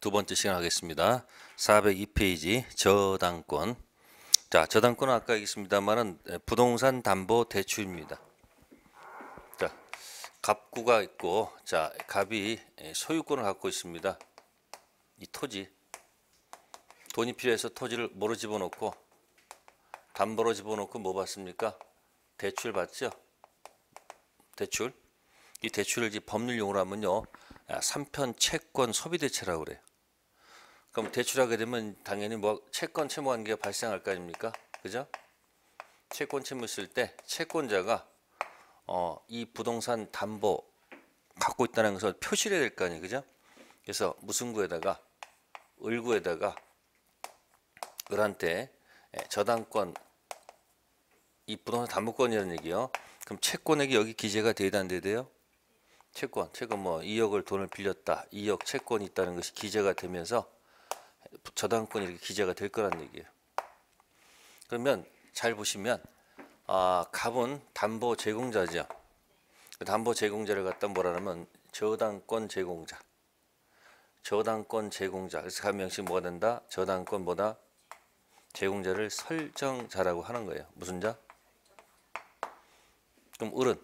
두 번째 시간 하겠습니다. 402페이지 저당권. 자, 저당권은 아까 얘기했습니다만은 부동산 담보 대출입니다. 자, 갑구가 있고, 자, 갑이 소유권을 갖고 있습니다. 이 토지. 돈이 필요해서 토지를 뭐로 집어넣고 담보로 집어넣고 뭐 받습니까? 대출 받죠? 대출. 이 대출을 이제 법률 용어로 하면요. 3편 아, 채권 소비대체라고 그래요. 그럼 대출하게 되면 당연히 뭐 채권 채무 관계가 발생할 거 아닙니까? 그죠? 채권 채무 있을 때 채권자가 어, 이 부동산 담보 갖고 있다는 것을 표시해야 를될거 아니에요. 그죠? 그래서 무슨구에다가 을구에다가 을한테 예, 저당권 이 부동산 담보권이라는 얘기요. 그럼 채권액이 여기 기재가 되 되는데 돼요? 채권, 채권 뭐 2억을 돈을 빌렸다. 2억 채권이 있다는 것이 기재가 되면서 저당권이 이렇게 기재가 될 거란 얘기예요. 그러면 잘 보시면 아, 갑은 담보 제공자죠. 그 담보 제공자를 갖다 뭐라 하면 저당권 제공자. 저당권 제공자. 그래서 한 명씩 뭐가 된다? 저당권보다 제공자를 설정자라고 하는 거예요. 무슨 자? 그럼 을은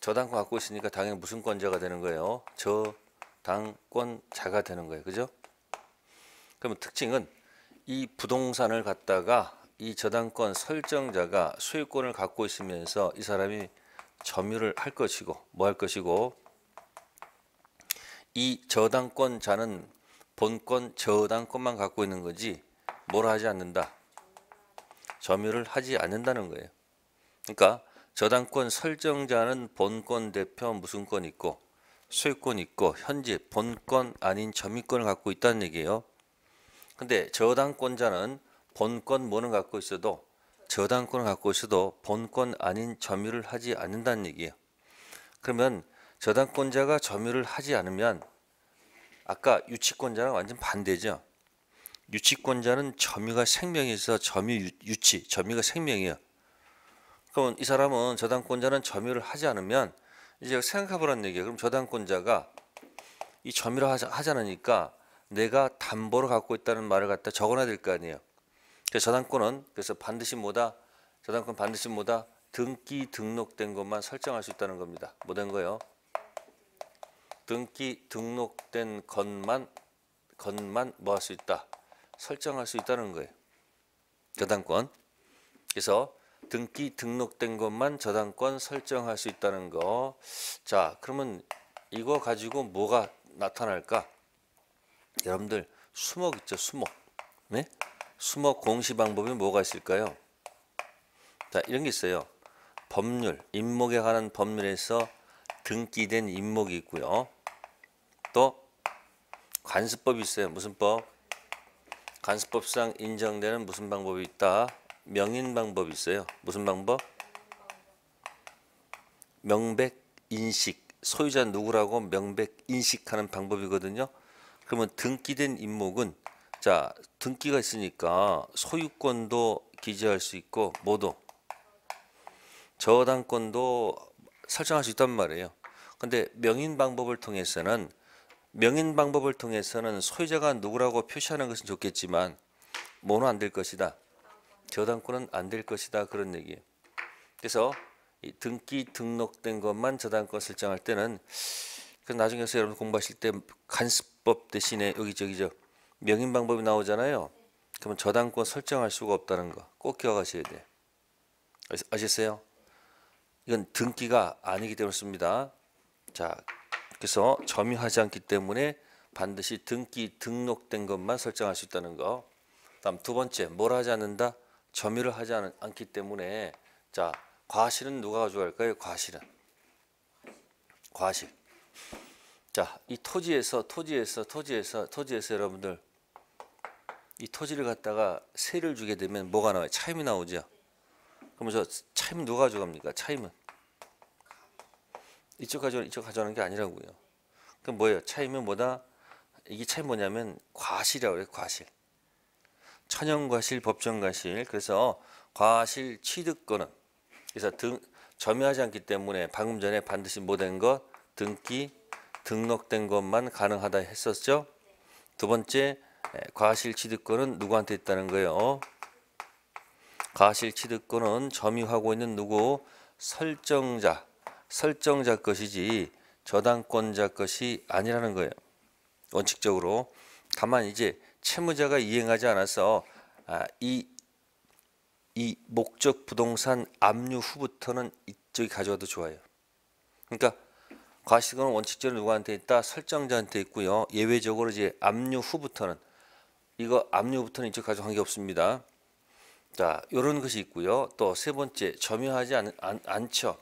저당권 갖고 있으니까 당연히 무슨 권자가 되는 거예요? 저당권자가 되는 거예요. 그죠? 그러면 특징은 이 부동산을 갖다가 이 저당권 설정자가 소유권을 갖고 있으면서 이 사람이 점유를 할 것이고 뭐 할 것이고 이 저당권자는 본권 저당권만 갖고 있는 거지 뭘 하지 않는다 점유를 하지 않는다는 거예요 그러니까 저당권 설정자는 본권 대표 무슨 권 있고 소유권 있고 현재 본권 아닌 점유권을 갖고 있다는 얘기예요 근데 저당권자는 본권 뭐는 갖고 있어도 저당권을 갖고 있어도 본권 아닌 점유를 하지 않는다는 얘기예요. 그러면 저당권자가 점유를 하지 않으면 아까 유치권자랑 완전 반대죠. 유치권자는 점유가 생명에서 점유 유치, 점유가 생명이에요. 그럼 이 사람은 저당권자는 점유를 하지 않으면 이제 생각해보라는 얘기예요. 그럼 저당권자가 이 점유를 하자, 하자니까 내가 담보를 갖고 있다는 말을 갖다 적어놔야 될 거 아니에요. 그래서 저당권은 그래서 반드시 뭐다 저당권 반드시 뭐다 등기 등록된 것만 설정할 수 있다는 겁니다. 뭐 된 거예요? 등기 등록된 것만 것만 뭐할 수 있다 설정할 수 있다는 거예요. 저당권. 그래서 등기 등록된 것만 저당권 설정할 수 있다는 거. 자, 그러면 이거 가지고 뭐가 나타날까? 여러분들 수목 있죠 수목 네? 수목 공시 방법이 뭐가 있을까요? 자 이런 게 있어요 법률 임목에 관한 법률에서 등기된 임목이 있고요 또 관습법이 있어요 무슨 법? 관습법상 인정되는 무슨 방법이 있다? 명인 방법이 있어요 무슨 방법? 명백 인식 소유자 누구라고 명백 인식하는 방법이거든요 그러면 등기된 임목은 자 등기가 있으니까 소유권도 기재할 수 있고 모도 저당권도 설정할 수 있단 말이에요. 근데 명인 방법을 통해서는 명인 방법을 통해서는 소유자가 누구라고 표시하는 것은 좋겠지만 뭐는 안 될 것이다. 저당권은 안 될 것이다 그런 얘기예요. 그래서 등기 등록된 것만 저당권 설정할 때는 그 나중에서 여러분 공부하실 때 간섭 법 대신에 여기 저기 저 명인 방법이 나오잖아요. 그러면 저당권 설정할 수가 없다는 거 꼭 기억하셔야 돼. 아셨어요? 이건 등기가 아니기 때문에 씁니다. 자, 그래서 점유하지 않기 때문에 반드시 등기 등록된 것만 설정할 수 있다는 거. 다음 두 번째, 뭘 하지 않는다? 점유를 하지 않, 않기 때문에 자, 과실은 누가 가져갈까요? 과실은 과실. 자, 이 토지에서 토지에서 토지에서 토지에서 여러분들 이 토지를 갖다가 세를 주게 되면 뭐가 나와요? 차임이 나오죠. 그러면저 차임 누가 가져갑니까? 차임은 이쪽 가져 이쪽 가져가는 게 아니라고요. 그럼 뭐예요? 차임은 뭐다? 이게 차임 뭐냐면 과실이라고 그래요. 과실. 천연과실, 법정과실. 그래서 과실 취득권은 그래서 등 점유하지 않기 때문에 방금 전에 반드시 뭐된것 등기 등록된 것만 가능하다 했었죠. 두 번째 과실 취득권은 누구한테 있다는 거예요? 과실 취득권은 점유하고 있는 누구 설정자 설정자 것이지 저당권자 것이 아니라는 거예요. 원칙적으로 다만 이제 채무자가 이행하지 않아서 아, 이, 이 목적 부동산 압류 후부터는 이쪽이 가져와도 좋아요. 그러니까 과식은 시 원칙적으로 누구한테 있다? 설정자한테 있고요. 예외적으로 이제 압류 후부터는 이거 압류부터는 이쪽 가져고 관계 없습니다. 자, 요런 것이 있고요. 또 세 번째 점유하지 않, 않, 죠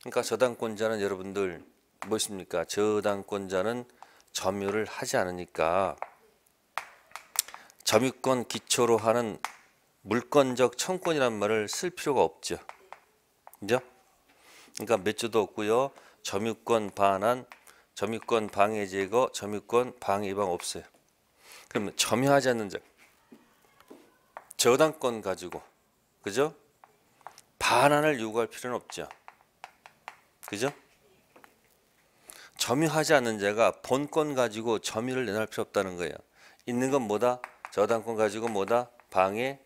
그러니까 저당권자는 여러분들 뭐 있습니까? 저당권자는 점유를 하지 않으니까 점유권 기초로 하는 물권적 청권이란 말을 쓸 필요가 없죠. 그죠? 그러니까 몇주도 없고요. 점유권 반환, 점유권 방해 제거, 점유권 방해방 없어요. 그러면 점유하지 않는 자, 저당권 가지고 그죠? 반환을 요구할 필요는 없죠. 그죠? 점유하지 않는 자가 본권 가지고 점유를 내놓을 필요 없다는 거예요. 있는 건 뭐다? 저당권 가지고 뭐다? 방해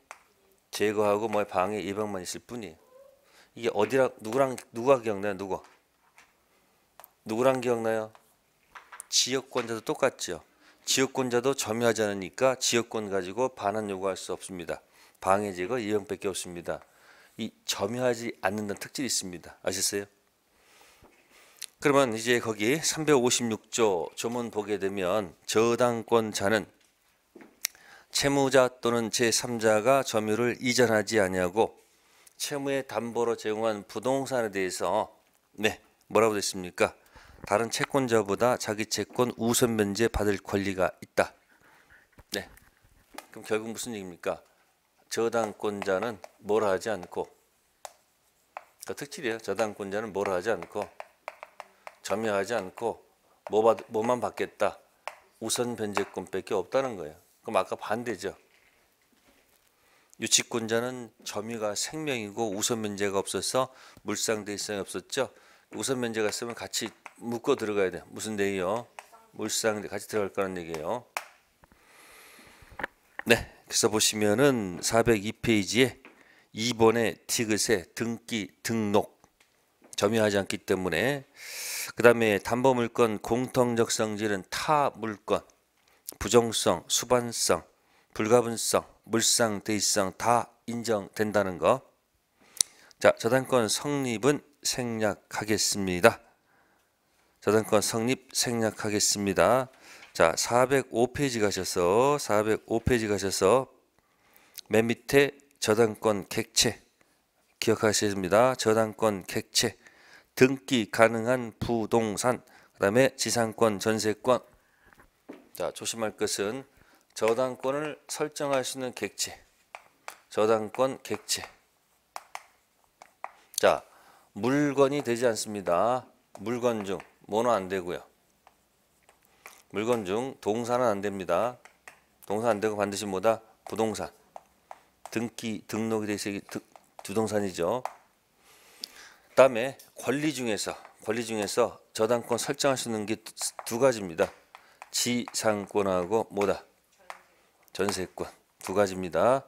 제거하고 뭐 방해 예방만 있을 뿐이에요. 이게 어디라 누구랑 누가 기억나요? 누구? 누구랑 기억나요? 지역권자도 똑같죠. 지역권자도 점유하지 않으니까 지역권 가지고 반환 요구할 수 없습니다. 방해 제거 이형밖에 없습니다. 이 점유하지 않는다는 특질이 있습니다. 아셨어요? 그러면 이제 거기 356조 조문 보게 되면 저당권자는 채무자 또는 제3자가 점유를 이전하지 아니하고 채무의 담보로 제공한 부동산에 대해서 네 뭐라고 됐습니까? 다른 채권자보다 자기 채권 우선 면제 받을 권리가 있다. 네. 그럼 결국 무슨 얘기입니까? 저당권자는 뭐 하지 않고 그 특질이에요. 저당권자는 뭐 하지 않고 점유하지 않고 뭐 받, 뭐만 받겠다. 우선 변제권밖에 없다는 거예요. 그럼 아까 반대죠. 유치권자는 점유가 생명이고 우선 면제가 없어서 물상 대상이 없었죠. 우선 면제가 있으면 같이 묶어 들어가야 돼. 무슨 내기요? 물상인데 같이 들어갈 거라는 얘기예요. 네, 그래서 보시면은 402페이지에 2번의 티귿의 등기 등록 점유하지 않기 때문에 그 다음에 담보물건 공통적 성질은 타물건 부정성, 수반성, 불가분성, 물상, 대의성 다 인정된다는 거. 자, 저당권 성립은 생략하겠습니다. 저당권 성립 생략하겠습니다. 자, 405페이지 가셔서 405페이지 가셔서 맨 밑에 저당권 객체 기억하셔야됩니다 저당권 객체 등기 가능한 부동산 그다음에 지상권 전세권 자, 조심할 것은 저당권을 설정할 수 있는 객체 저당권 객체 자, 물건이 되지 않습니다. 물건 중 뭐는 안 되고요. 물건 중 동산은 안 됩니다. 동산 안 되고 반드시 뭐다? 부동산. 등기 등록이 돼있어 부동산이죠. 그다음에 권리 중에서 권리 중에서 저당권 설정할 수 있는 게 두 가지입니다. 지상권하고 뭐다? 전세권 두 가지입니다.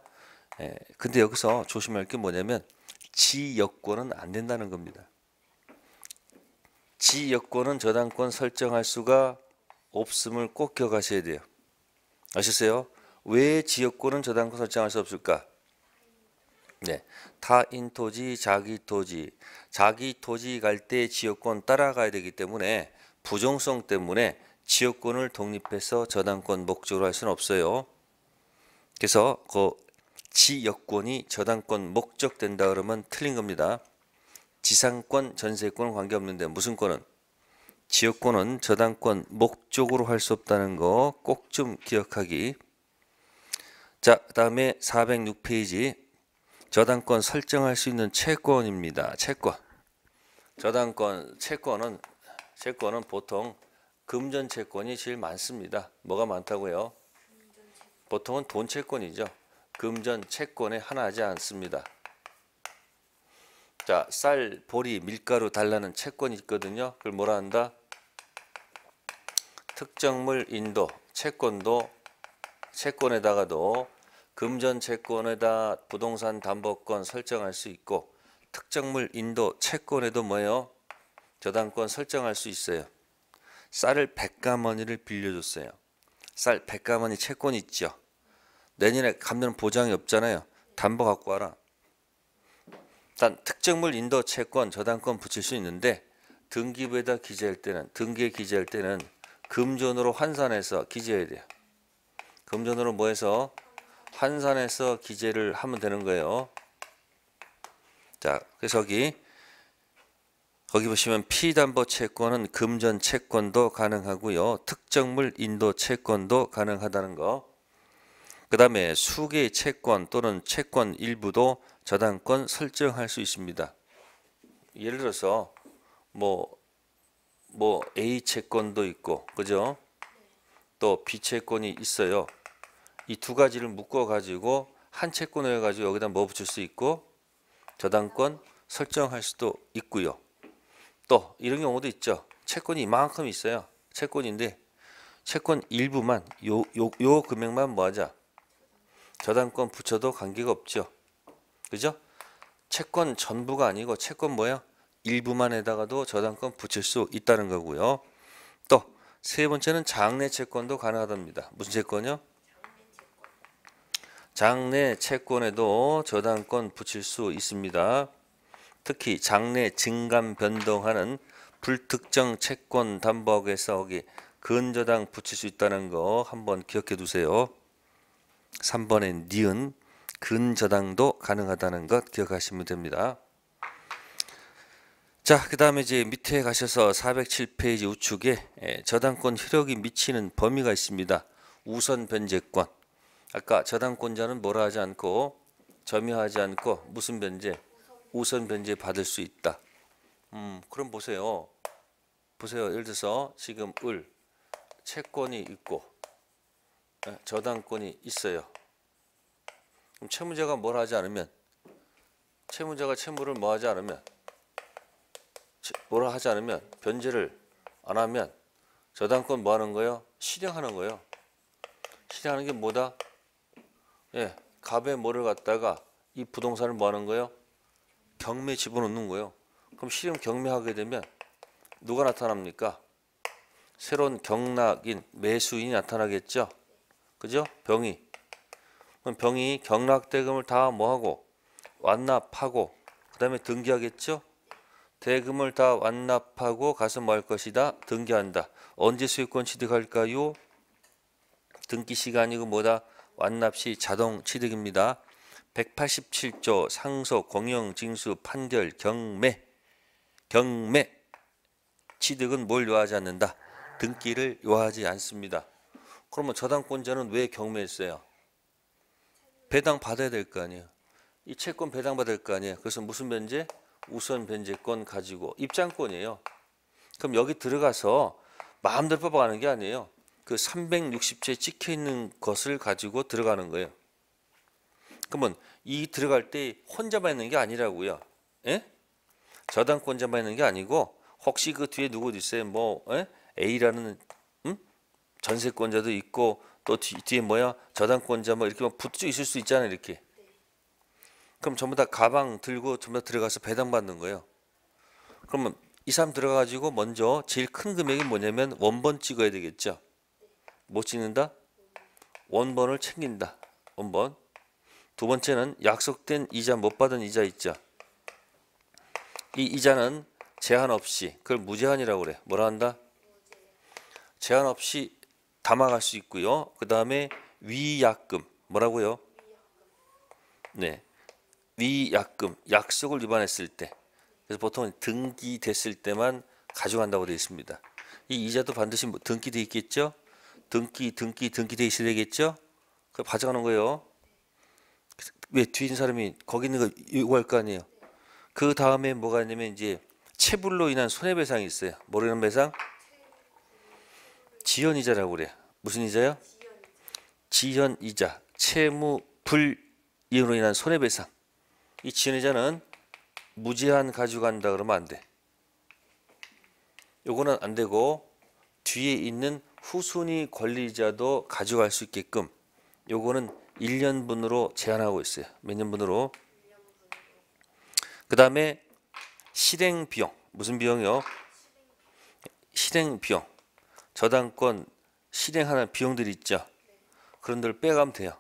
예, 근데 여기서 조심할 게 뭐냐면 지역권은 안 된다는 겁니다. 지 여권은 저당권 설정할 수가 없음을 꼭 기억하셔야 돼요. 아셨어요? 왜 지역권은 저당권 설정할 수 없을까? 네, 타인 토지, 자기 토지, 자기 토지 갈 때 지역권 따라가야 되기 때문에 부정성 때문에 지역권을 독립해서 저당권 목적으로 할 수는 없어요. 그래서 그 지역권이 저당권 목적 된다 그러면 틀린 겁니다. 지상권, 전세권 은 관계없는데 무슨 권은? 지역권은 저당권, 목적으로 할 수 없다는 거 꼭 좀 기억하기. 자, 다음에 406페이지 저당권 설정할 수 있는 채권입니다. 채권. 저당권, 채권은 채권은 보통 금전 채권이 제일 많습니다. 뭐가 많다고요? 보통은 돈 채권이죠. 금전 채권에 하나하지 않습니다. 자, 쌀, 보리, 밀가루 달라는 채권이 있거든요. 그걸 뭐라 한다? 특정물 인도, 채권도 채권에다가도 금전 채권에다 부동산 담보권 설정할 수 있고 특정물 인도 채권에도 뭐예요? 저당권 설정할 수 있어요. 쌀을 백가머니를 빌려줬어요. 쌀백가머니 채권 있죠. 내년에 갚는 보장이 없잖아요. 담보 갖고 와라. 일단 특정물 인도 채권 저당권 붙일 수 있는데 등기부에다 기재할 때는 등기에 기재할 때는 금전으로 환산해서 기재해야 돼요. 금전으로 뭐해서 환산해서 기재를 하면 되는 거예요. 자, 그래서 여기 거기 보시면 피담보 채권은 금전 채권도 가능하고요. 특정물 인도 채권도 가능하다는 거. 그 다음에 수개 채권 또는 채권 일부도 저당권 설정할 수 있습니다. 예를 들어서 뭐뭐 뭐 A 채권도 있고 그죠? 또 B 채권이 있어요. 이 두 가지를 묶어 가지고 한 채권을 해 가지고 여기다 뭐 붙일 수 있고 저당권 설정할 수도 있고요. 또 이런 경우도 있죠. 채권이 이만큼 있어요. 채권인데 채권 일부만 요요요 금액만 뭐 하자? 저당권 붙여도 관계가 없죠. 그죠? 채권 전부가 아니고 채권 뭐야? 일부만에다가도 저당권 붙일 수 있다는 거고요. 또 세 번째는 장내 채권도 가능하답니다. 무슨 채권이요? 장내 채권에도 저당권 붙일 수 있습니다. 특히 장내 증감 변동하는 불특정 채권 담보에서 거기 근저당 붙일 수 있다는 거 한번 기억해 두세요. 3번에 니은 근저당도 가능하다는 것 기억하시면 됩니다. 자, 그 다음에 이제 밑에 가셔서 407페이지 우측에 예, 저당권 효력이 미치는 범위가 있습니다. 우선 변제권. 아까 저당권자는 뭐라 하지 않고 점유하지 않고 무슨 변제? 우선 변제 받을 수 있다. 음, 그럼 보세요. 보세요. 예를 들어서 지금 을 채권이 있고 어, 저당권이 있어요. 그럼 채무자가 뭘 하지 않으면 채무자가 채무를 뭐 하지 않으면 뭐라 하지 않으면 변제를 안 하면 저당권 뭐 하는 거예요? 실행하는 거예요. 실행하는 게 뭐다? 예, 갑에 뭐를 갖다가 이 부동산을 뭐 하는 거예요? 경매 집어넣는 거예요. 그럼 실형 경매하게 되면 누가 나타납니까? 새로운 경락인 매수인이 나타나겠죠. 그죠? 병이. 그럼 병이 경락대금을 다 뭐하고 완납하고 그 다음에 등기하겠죠? 대금을 다 완납하고 가서 뭐할 것이다? 등기한다. 언제 수익권 취득할까요? 등기 시간이고 뭐다? 완납시 자동 취득입니다. 187조 상속 공영 징수 판결 경매 경매 취득은 뭘 요하지 않는다. 등기를 요하지 않습니다. 그러면 저당권자는 왜경매했세야 배당 받아야 될 거 아니에요. 이 채권 배당 받을 거 아니에요. 그래서 무슨 변제? 우선 변제권 가지고 입장권이에요. 그럼 여기 들어가서 마음대로 뽑아가는 게 아니에요. 그 360채 찍혀 있는 것을 가지고 들어가는 거예요. 그러면 이 들어갈 때 혼자만 있는 게 아니라고요. 예? 저당권자만 있는 게 아니고 혹시 그 뒤에 누구 있어요? 뭐 에? 예? A라는 전세권자도 있고 또 뒤, 뒤에 뭐야 저당권자 뭐 이렇게 붙어 있을 수 있잖아요 이렇게 그럼 전부 다 가방 들고 전부 다 들어가서 배당받는 거예요 그러면 이 사람 들어가가지고 먼저 제일 큰 금액이 뭐냐면 원본 찍어야 되겠죠 뭐 찍는다 원본을 챙긴다 원본 두 번째는 약속된 이자 못 받은 이자 있죠 이 이자는 제한 없이 그걸 무제한이라고 그래 뭐라 한다 제한 없이 담아갈 수 있고요. 그 다음에 위약금 뭐라고요? 네, 위약금 약속을 위반했을 때 그래서 보통 등기됐을 때만 가져간다고 되어 있습니다. 이 이자도 반드시 뭐 등기돼 있겠죠? 등기, 등기, 등기돼 있어야 되겠죠? 그 가져가는 거예요. 왜 뒤에 있는 사람이 거기 있는 거 요구할 거 아니에요? 그 다음에 뭐가 있냐면 이제 체불로 인한 손해배상이 있어요. 모르는 배상? 지연이자라고 그래. 무슨 이자요? 지연이자. 채무 불이으로 인한 손해배상. 이 지연이자는 무제한 가져간다 그러면 안 돼. 요거는 안 되고 뒤에 있는 후순위 권리자도 가져갈 수 있게끔 요거는 1년분으로 제한하고 있어요. 몇 년분으로? 그 다음에 실행 비용. 무슨 비용이요? 실행 비용. 저당권 실행하는 비용들이 있죠. 그런 데를 빼가면 돼요.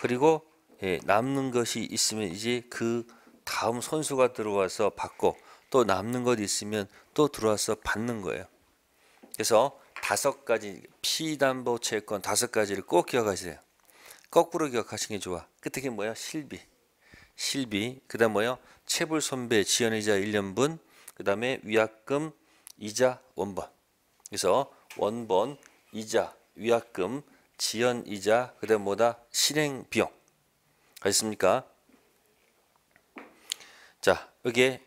그리고 예, 남는 것이 있으면 이제 그 다음 선수가 들어와서 받고 또 남는 것 있으면 또 들어와서 받는 거예요. 그래서 다섯 가지 피담보 채권 다섯 가지를 꼭 기억하세요. 거꾸로 기억하시는 게 좋아. 끝에 게 뭐야? 실비. 실비. 그다음 뭐요? 채불 손배 지연이자 1년분. 그다음에 위약금 이자 원본. 그래서 원본, 이자, 위약금, 지연 이자, 그다음 뭐다 실행 비용 알겠습니까? 자 여기에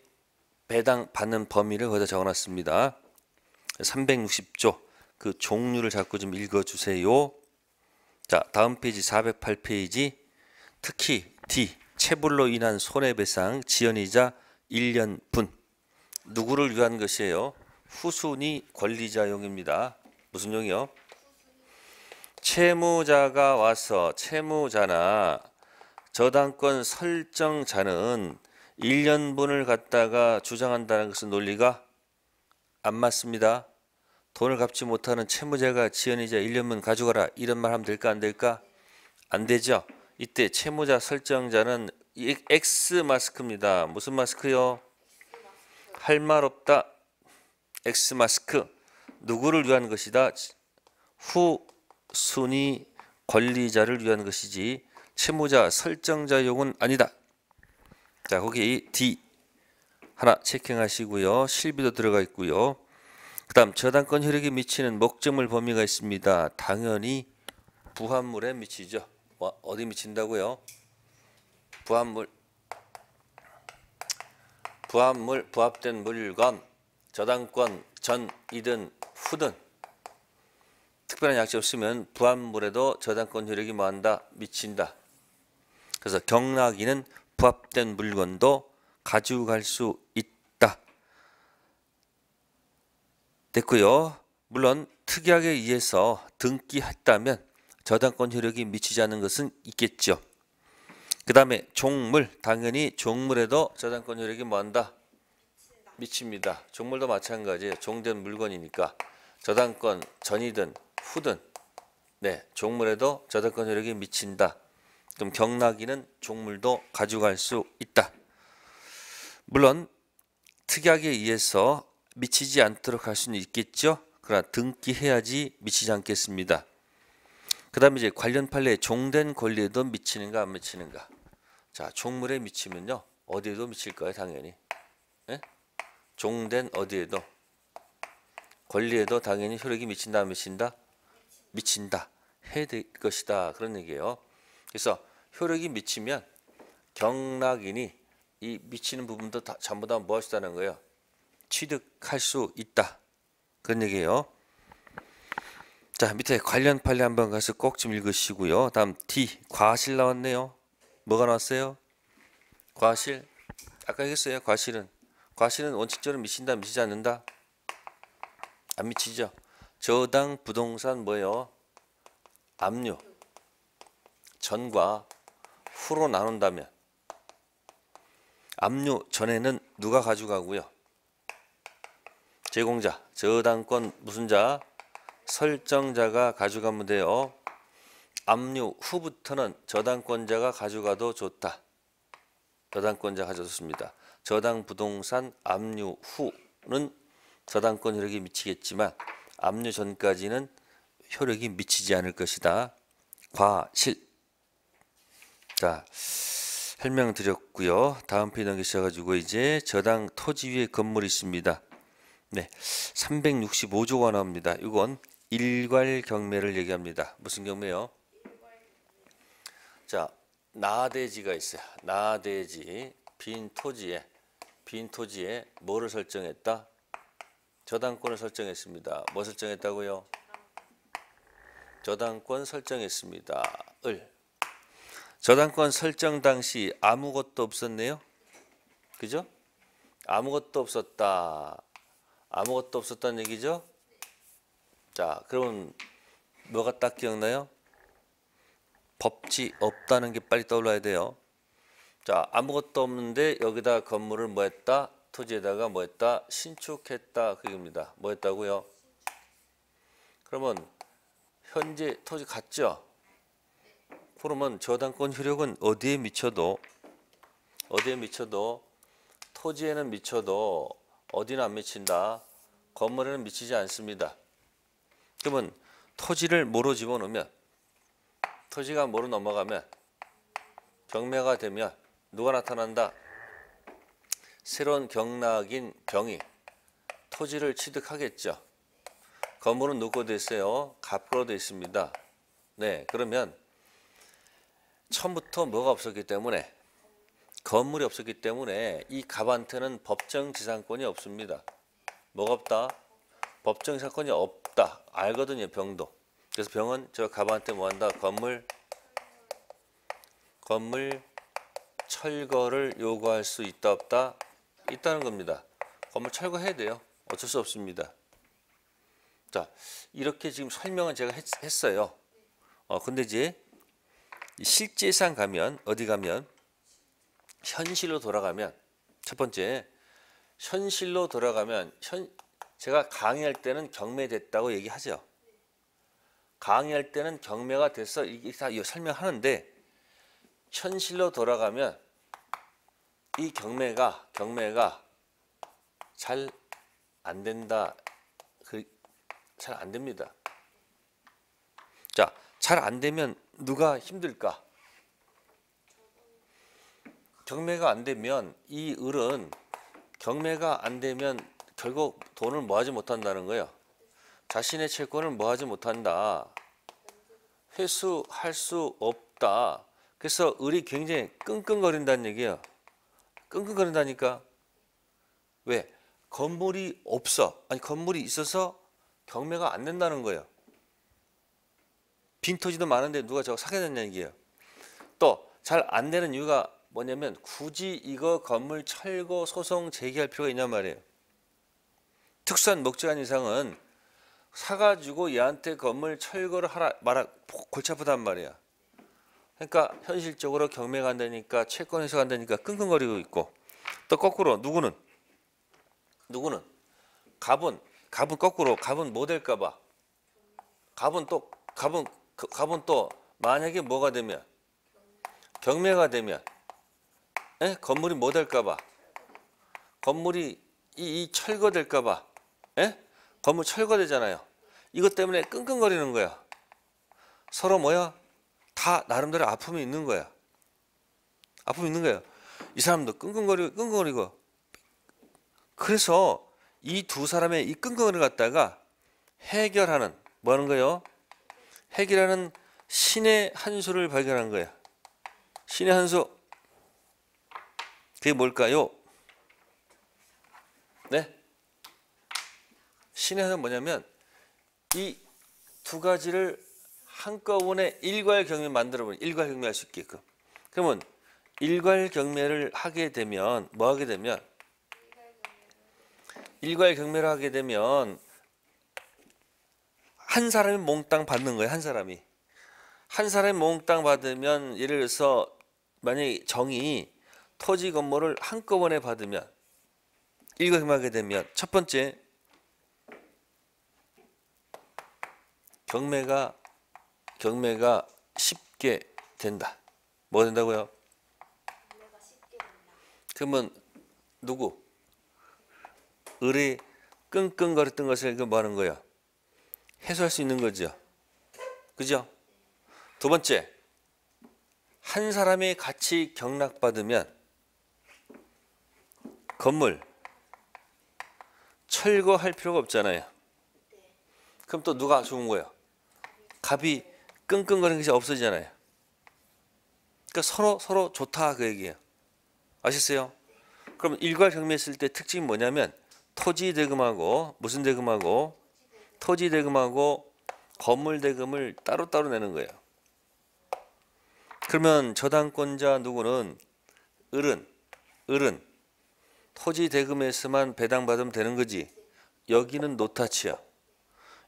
배당 받는 범위를 거기다 적어놨습니다. 360조 그 종류를 자꾸 좀 읽어주세요. 자 다음 페이지 408페이지 특히 D 체불로 인한 손해배상 지연이자 1년분 누구를 위한 것이에요? 후순위 권리자용입니다. 무슨 용이요? 채무자가 와서 채무자나 저당권 설정자는 1년분을 갖다가 주장한다는 것은 논리가 안 맞습니다. 돈을 갚지 못하는 채무자가 지연이자 1년분 가져가라 이런 말 하면 될까 안 될까? 안 되죠. 이때 채무자 설정자는 X 마스크입니다. 무슨 마스크요? 할 말 없다. 엑스마스크 누구를 위한 것이다 후 순위 권리자를 위한 것이지 채무자 설정자용은 아니다 자 거기 D 하나 체킹하시고요 실비도 들어가 있고요 그 다음 저당권 효력에 미치는 목적물 범위가 있습니다 당연히 부합물에 미치죠 와, 어디 미친다고요 부합물 부합물 부합된 물건 저당권 전이든 후든 특별한 약지 없으면 부합물에도 저당권 효력이 뭐한다 미친다. 그래서 경락이는 부합된 물건도 가져갈 수 있다. 됐고요. 물론 특이하게 의해서 등기했다면 저당권 효력이 미치지 않는 것은 있겠죠. 그 다음에 종물 당연히 종물에도 저당권 효력이 뭐한다 미칩니다. 종물도 마찬가지예요. 종된 물건이니까 저당권 전이든 후든 네 종물에도 저당권 효력이 미친다. 그럼 경락이는 종물도 가져갈 수 있다. 물론 특약에 의해서 미치지 않도록 할 수는 있겠죠. 그러나 등기해야지 미치지 않겠습니다. 그 다음에 이제 관련 판례 종된 권리에도 미치는가 안 미치는가. 자, 종물에 미치면요. 어디에도 미칠 거예요, 당연히. 네? 종된 어디에도 권리에도 당연히 효력이 미친다 미친다 미친다 해야 될 것이다 그런 얘기예요. 그래서 효력이 미치면 경락인이 이 미치는 부분도 다, 전부 다 무엇이다는 거예요. 취득할 수 있다 그런 얘기예요. 자 밑에 관련 판례 한번 가서 꼭 좀 읽으시고요. 다음 D 과실 나왔네요. 뭐가 나왔어요? 과실 아까 얘기 했어요 과실은 과실은 원칙적으로 미친다 미치지 않는다 안 미치죠 저당 부동산 뭐예요 압류 전과 후로 나눈다면 압류 전에는 누가 가져가고요 제공자 저당권 무슨 자 설정자가 가져가면 돼요 압류 후부터는 저당권자가 가져가도 좋다 저당권자가 져줬습니다 저당 부동산 압류 후는 저당권 효력이 미치겠지만 압류 전까지는 효력이 미치지 않을 것이다. 과실. 자, 설명드렸고요. 다음 페이지 넘기셔가지고 이제 저당 토지 위에 건물이 있습니다. 네, 365조가 나옵니다. 이건 일괄 경매를 얘기합니다. 무슨 경매요? 자, 나대지가 있어요. 나대지 빈 토지에 빈 토지에 뭐를 설정했다? 저당권을 설정했습니다. 뭐 설정했다고요? 저당권 설정했습니다. 을. 저당권 설정 당시 아무것도 없었네요. 그죠? 아무것도 없었다. 아무것도 없었다는 얘기죠? 자, 그러면 뭐가 딱 기억나요? 법치 없다는 게 빨리 떠올라야 돼요. 자 아무것도 없는데 여기다 건물을 뭐했다 토지에다가 뭐했다 신축했다 그겁니다. 뭐했다고요? 그러면 현재 토지 같죠? 그러면 저당권 효력은 어디에 미쳐도 어디에 미쳐도 토지에는 미쳐도 어디는 안 미친다. 건물에는 미치지 않습니다. 그러면 토지를 뭐로 집어넣으면 토지가 뭐로 넘어가면 경매가 되면 누가 나타난다? 새로운 경락인 경이 토지를 취득하겠죠. 건물은 누구로 되 있어요? 갑으로 되 있습니다. 네, 그러면 처음부터 뭐가 없었기 때문에 건물이 없었기 때문에 이 갑한테는 법정 지상권이 없습니다. 뭐가 없다? 법정 지상권이 없다. 알거든요, 병도. 그래서 병은 저 갑한테 뭐 한다? 건물 건물 철거를 요구할 수 있다 없다 있다는 겁니다. 건물 철거해야 돼요. 어쩔 수 없습니다. 자 이렇게 지금 설명은 제가 했, 어요 어, 근데 이제 실제상 가면 어디 가면 현실로 돌아가면 첫 번째 현실로 돌아가면 현, 제가 강의할 때는 경매됐다고 얘기하죠. 강의할 때는 경매가 돼서 이게 다 설명하는데 현실로 돌아가면 이 경매가 경매가 잘 안 된다. 그 잘 안 됩니다. 자, 잘 안 되면 누가 힘들까? 경매가 안 되면 이 을은 경매가 안 되면 결국 돈을 모하지 뭐 못한다는 거예요. 자신의 채권을 모하지 뭐 못한다. 회수할 수 없다. 그래서 을이 굉장히 끙끙거린다는 얘기예요. 끙끙거린다니까. 왜? 건물이 없어. 아니 건물이 있어서 경매가 안 된다는 거예요. 빈터지도 많은데 누가 저거 사겠냐는 얘기예요. 또 잘 안 되는 이유가 뭐냐면 굳이 이거 건물 철거 소송 제기할 필요가 있냔 말이에요. 특수한 목적이 이상은 사가지고 얘한테 건물 철거를 하라 말아 골치 아프단 말이야. 그러니까 현실적으로 경매가 안 되니까 채권 회수가 안 되니까 끙끙거리고 있고 또 거꾸로 누구는 누구는 갑은 갑은 거꾸로 갑은 뭐 될까 봐 갑은 또 갑은 그, 갑은 또 만약에 뭐가 되면 경매가 되면 에? 예? 건물이 뭐 될까 봐 건물이 이, 이 철거될까 봐 에? 예? 건물 철거되잖아요 이것 때문에 끙끙거리는 거야 서로 뭐야 다 나름대로 아픔이 있는 거야. 아픔이 있는 거예이 사람도 끙끙거리고 끙끙거리고 그래서 이 두 사람의 이끙끙거리 갖다가 해결하는 뭐 하는 거요 해결하는 신의 한 수를 발견한 거야. 신의 한 수. 그게 뭘까요? 네? 신의 한수 뭐냐면 이 두 가지를 한꺼번에 일괄 경매 만들어버린 일괄 경매할 수 있게끔. 그러면 일괄 경매를 하게 되면 뭐 하게 되면 일괄 경매를 하게 되면 한 사람이 몽땅 받는 거예요. 한 사람이 한 사람이 몽땅 받으면 예를 들어서 만약에 정이 토지 건물을 한꺼번에 받으면 일괄 경매하게 되면 첫 번째 경매가 경매가 쉽게 된다. 뭐 된다고요? 그러면 누구? 을이 끙끙거렸던 것을 뭐 하는 거야? 해소할 수 있는 거죠. 그죠? 두 번째, 한 사람이 같이 경락받으면 건물 철거할 필요가 없잖아요. 그럼 또 누가 좋은 거예요? 갑이 끙끙거리는 것이 없어지잖아요. 그러니까 서로 서로 좋다 그 얘기예요. 아셨어요? 그럼 일괄 경매했을 때 특징이 뭐냐면 토지 대금하고 무슨 대금하고 토지 대금하고 건물 대금을 따로따로 내는 거예요. 그러면 저당권자 누구는 을은 을은 토지 대금에서만 배당받으면 되는 거지. 여기는 노타치야.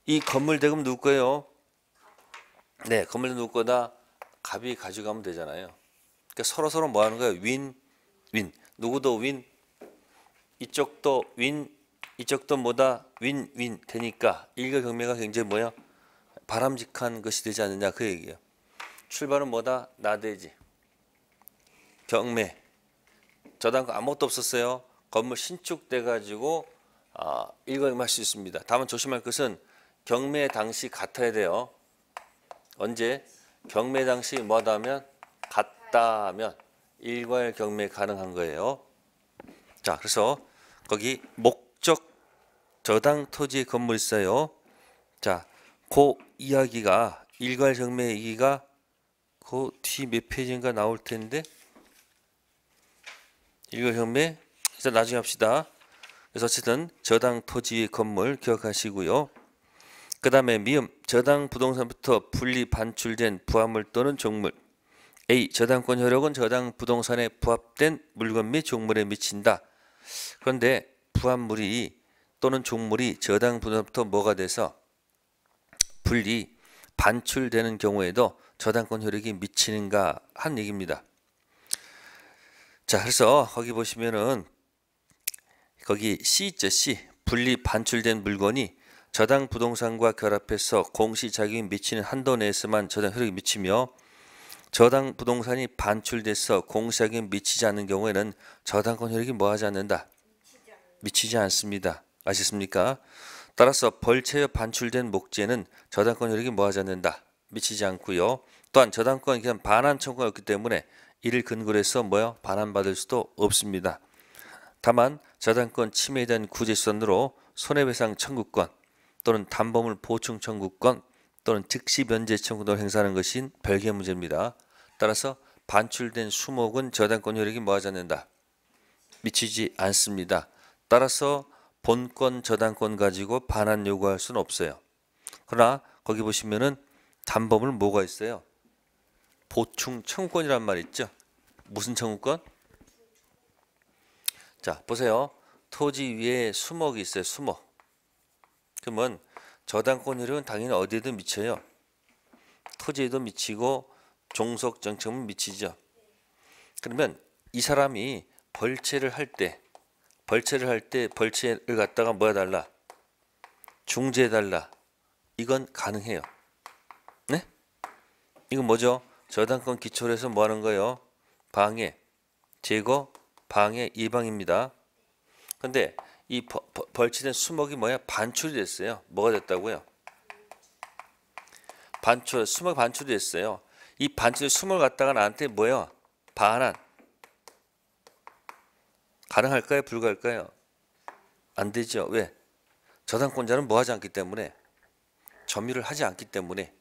이 건물 대금 누구 예요 네, 건물 누구 거다 갑이 가져가면 되잖아요. 그러니까 서로 서로 뭐 하는 거야? 윈, 윈. 누구도 윈, 이쪽도 윈, 이쪽도 뭐다 윈, 윈 되니까 일거경매가 굉장히 뭐야? 바람직한 것이 되지 않느냐 그 얘기예요. 출발은 뭐다 나대지. 경매. 저당 아무것도 없었어요. 건물 신축돼 가지고 아, 일거경매할수 있습니다. 다만 조심할 것은 경매 당시 같아야 돼요. 언제 경매 당시 뭐다 면갔다 하면 일괄 경매 가능한 거예요. 자, 그래서 거기 목적 저당 토지 건물 있어요. 자, 그 이야기가 일괄 경매 얘기가 그 뒤 몇 페이지인가 나올 텐데 일괄 경매 그래 나중에 합시다. 그래서 어쨌든 저당 토지 건물 기억하시고요. 그 다음에 미음 저당 부동산부터 분리 반출된 부합물 또는 종물 A. 저당권 효력은 저당 부동산에 부합된 물건 및 종물에 미친다. 그런데 부합물이 또는 종물이 저당 부동산부터 뭐가 돼서 분리 반출되는 경우에도 저당권 효력이 미치는가 한 얘기입니다. 자 그래서 거기 보시면은 거기 C 있죠 C 분리 반출된 물건이 저당 부동산과 결합해서 공시 자격이 미치는 한도 내에서만 저당 효력이 미치며 저당 부동산이 반출돼서 공시 자격이 미치지 않는 경우에는 저당권 효력이 뭐하지 않는다. 미치지 않습니다. 아셨습니까? 따라서 벌채에 반출된 목재는 저당권 효력이 뭐하지 않는다. 미치지 않고요. 또한 저당권 그냥 반환 청구가 없기 때문에 이를 근거로 해서 뭐요? 반환받을 수도 없습니다. 다만 저당권 침해에 대한 구제수단으로 손해배상 청구권, 또는 담보물 보충 청구권 또는 즉시 변제 청구도 행사하는 것인 별개 문제입니다. 따라서 반출된 수목은 저당권 효력이 뭐하지 않는다. 미치지 않습니다. 따라서 본권 저당권 가지고 반환 요구할 수는 없어요. 그러나 거기 보시면은 담보물 뭐가 있어요? 보충 청구권이란 말 있죠. 무슨 청구권? 자 보세요. 토지 위에 수목이 있어요. 수목. 그러면 저당권율은 당연히 어디에도 미쳐요. 토지에도 미치고 종속 정책은 미치죠. 그러면 이 사람이 벌채를 할 때 벌채를 할 때 벌채를 갖다가 뭐해 달라? 중재해 달라. 이건 가능해요. 네? 이건 뭐죠? 저당권 기초로 해서 뭐 하는 거예요? 방해, 제거, 방해, 예방입니다. 근데 이 벌, 벌치된 수목이 뭐야? 반출이 됐어요. 뭐가 됐다고요? 반출, 수목 반출이 됐어요. 이 반출 수목을 갖다가 나한테 뭐예 반환. 가능할까요? 불가할까요? 안 되죠. 왜? 저당권자는 뭐 하지 않기 때문에 점유를 하지 않기 때문에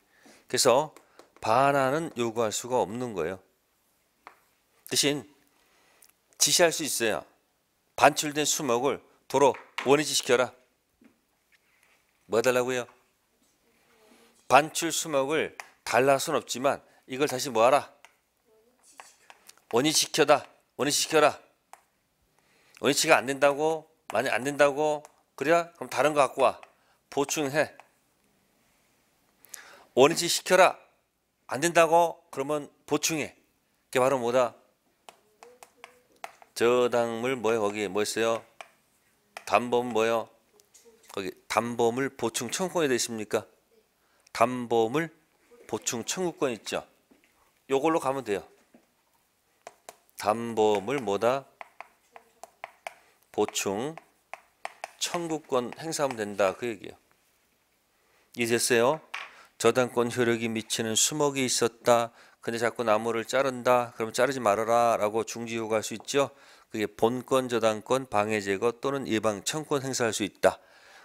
그래서 반환은 요구할 수가 없는 거예요. 대신 지시할 수 있어요. 반출된 수목을 도로 원위치 시켜라. 뭐 달라고요? 반출 수목을 달라 순 없지만 이걸 다시 뭐하라? 원위치 시켜다. 원위치 시켜라. 원위치가 안 된다고 만약 안 된다고 그래야 그럼 다른 거 갖고 와. 보충해. 원위치 시켜라. 안 된다고 그러면 보충해. 그게 바로 뭐다? 저당물 뭐예 거기 뭐 있어요? 담범 뭐요? 거기 담범을 보충 청구권이 되십니까? 담범을 보충 청구권 있죠? 요걸로 가면 돼요. 담범을 뭐다? 보충 청구권 행사하면 된다 그 얘기예요. 이해됐요 저당권 효력이 미치는 수목이 있었다. 근데 자꾸 나무를 자른다. 그럼 자르지 말아라 라고 중지효과할 수 있죠. 그게 본권 저당권 방해 제거 또는 예방 청권 행사할 수 있다.